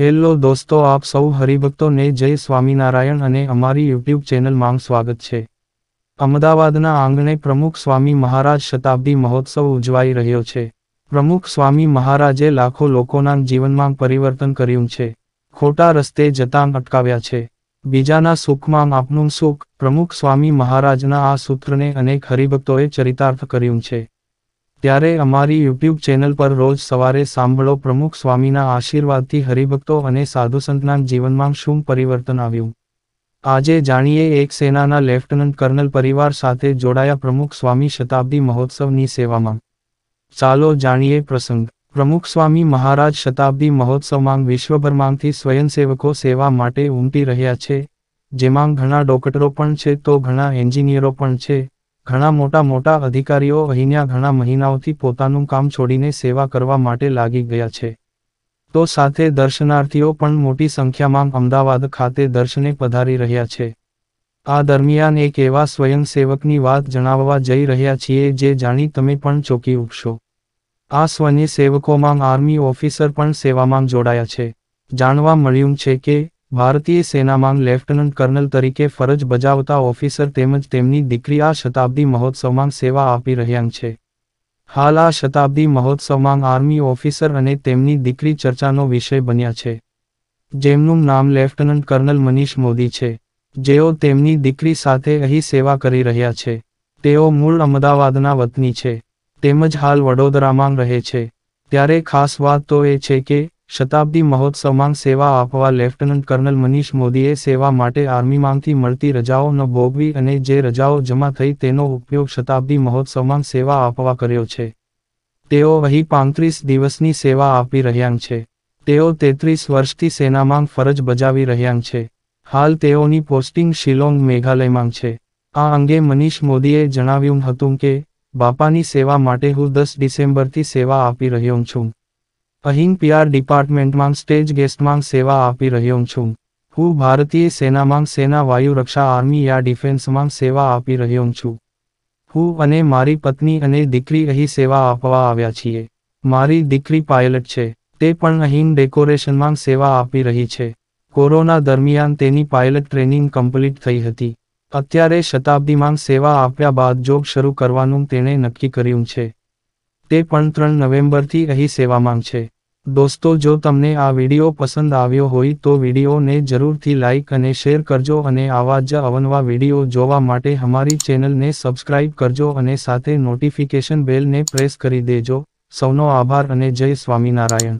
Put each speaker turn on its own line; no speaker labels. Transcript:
hello દોસ્તો આપ સૌ હરિભક્તોને જય સ્વામિનારાયણ અને અમારી યુટ્યુબ ચેનલમાં સ્વાગત છે અમદાવાદના આંગણે પ્રમુખ સ્વામી મહારાજ શતાબ્દી મહોત્સવ ઉજવાઈ રહ્યો છે પ્રમુખ સ્વામી મહારાજે લાખો લોકોના જીવનમાં પરિવર્તન કર્યું છે ખોટા રસ્તે જતાં અટકાવ્યા છે બીજાના સુખમાં આપનું સુખ પ્રમુખ સ્વામી મહારાજના આ સૂત્રને અનેક હરિભક્તોએ ચરિતાર્થ કર્યું છે ત્યારે અમારી યુટ્યુબ ચેનલ પર રોજ સવારે સાંભળો પ્રમુખ સ્વામીના આશીર્વાદથી હરિભક્તો અને સાધુસંતના જીવનમાં શું પરિવર્તન આવ્યું આજે જાણીએ એક સેનાના લેફ્ટનન્ટ કર્નલ પરિવાર સાથે જોડાયા પ્રમુખ સ્વામી શતાબ્દી મહોત્સવની સેવામાં ચાલો જાણીએ પ્રસંગ પ્રમુખ સ્વામી મહારાજ શતાબ્દી મહોત્સવમાં વિશ્વભરમાંથી સ્વયંસેવકો સેવા માટે ઉમટી રહ્યા છે જેમાં ઘણા ડોક્ટરો પણ છે તો ઘણા એન્જિનિયરો પણ છે ઘણા મોટા મોટા અધિકારીઓ અહીંયા ઘણા મહિનાઓથી પોતાનું કામ છોડીને સેવા કરવા માટે લાગી ગયા છે તો સાથે દર્શનાર્થીઓ પણ મોટી સંખ્યામાં અમદાવાદ ખાતે દર્શને પધારી રહ્યા છે આ દરમિયાન એક એવા સ્વયંસેવકની વાત જણાવવા જઈ રહ્યા છીએ જે જાણી તમે પણ ચોંકી ઉઠશો આ સ્વયંસેવકોમાં આર્મી ઓફિસર પણ સેવામાં જોડાયા છે જાણવા મળ્યું છે કે ભારતીય સેનામાં લેફ્ટનન્ટ કર્નલ તરીકે ફરજ બજાવતા ઓફિસર તેમજ તેમની દીકરી આ શતાબ્દી મહોત્સવમાં સેવા આપી રહ્યા છે હાલ આ શતાબ્દી મહોત્સવમાં આર્મી ઓફિસર અને તેમની દીકરી ચર્ચાનો વિષય બન્યા છે જેમનું નામ લેફ્ટનન્ટ કર્નલ મનીષ મોદી છે જેઓ તેમની દીકરી સાથે અહીં સેવા કરી રહ્યા છે તેઓ મૂળ અમદાવાદના વતની છે તેમજ હાલ વડોદરામાં રહે છે ત્યારે ખાસ વાત તો એ છે કે શતાબ્દી મહોત્સવમાં સેવા આપવા લેફ્ટનન્ટ કર્નલ મનીષ મોદીએ સેવા માટે આર્મીમાંથી મળતી રજાઓનો ન ભોગવી અને જે રજાઓ જમા થઈ તેનો ઉપયોગ શતાબ્દી મહોત્સવમાં સેવા આપવા કર્યો છે તેઓ અહીં પાંત્રીસ દિવસની સેવા આપી રહ્યા છે તેઓ તેત્રીસ વર્ષથી સેનામાં ફરજ બજાવી રહ્યા છે હાલ તેઓની પોસ્ટિંગ શિલોંગ મેઘાલયમાં છે આ અંગે મનીષ મોદીએ જણાવ્યું હતું કે બાપાની સેવા માટે હું દસ ડિસેમ્બરથી સેવા આપી રહ્યો છું અહીં પીઆર ડિપાર્ટમેન્ટમાં સ્ટેજ ગેસ્ટમાં સેવા આપી રહ્યો છું હું ભારતીય સેનામાં સેના વાયુ રક્ષા આર્મી યા ડિફેન્સમાં સેવા આપી રહ્યો છું હું અને મારી પત્ની અને દીકરી અહીં સેવા આપવા આવ્યા છીએ મારી દીકરી પાયલટ છે તે પણ અહીં ડેકોરેશનમાં સેવા આપી રહી છે કોરોના દરમિયાન તેની પાયલટ ટ્રેનિંગ કમ્પ્લીટ થઈ હતી અત્યારે શતાબ્દીમાં સેવા આપ્યા બાદ જોબ શરૂ કરવાનું તેણે નક્કી કર્યું છે તે પણ ત્રણ નવેમ્બરથી અહીં સેવામાં છે દોસ્તો જો તમને આ વિડીયો પસંદ આવ્યો હોય તો વિડીયોને જરૂરથી લાઇક અને શેર કરજો અને આવા જ અવનવા વિડીયો જોવા માટે અમારી ચેનલને સબસ્ક્રાઇબ કરજો અને સાથે નોટિફિકેશન બેલને પ્રેસ કરી દેજો સૌનો આભાર અને જય સ્વામિનારાયણ